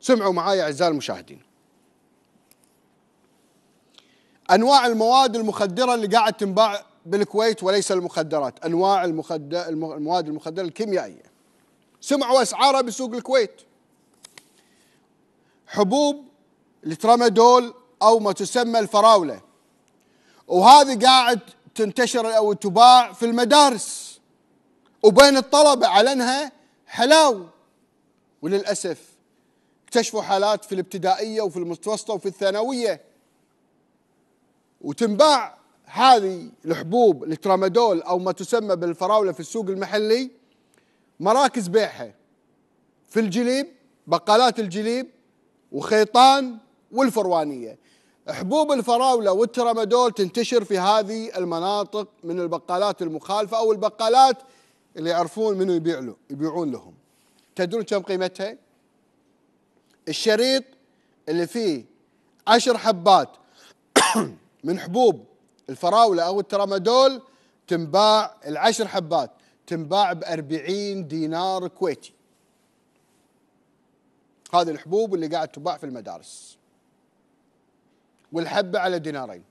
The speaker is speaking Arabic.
سمعوا معي أعزائي المشاهدين أنواع المواد المخدرة اللي قاعد تنباع بالكويت وليس المخدرات أنواع المخد... المواد المخدرة الكيميائية سمعوا أسعارها بسوق الكويت حبوب الترامادول أو ما تسمى الفراولة وهذه قاعد تنتشر أو تباع في المدارس وبين الطلبة انها حلاو وللأسف اكتشفوا حالات في الابتدائيه وفي المتوسطه وفي الثانويه وتنباع هذه الحبوب الترامادول او ما تسمى بالفراوله في السوق المحلي مراكز بيعها في الجليب بقالات الجليب وخيطان والفروانيه حبوب الفراوله والترامادول تنتشر في هذه المناطق من البقالات المخالفه او البقالات اللي يعرفون منو يبيع له يبيعون لهم تدرون كم قيمتها؟ الشريط اللي فيه عشر حبات من حبوب الفراولة أو الترامادول تنباع العشر حبات تنباع بأربعين دينار كويتي هذه الحبوب اللي قاعد تباع في المدارس والحبة على دينارين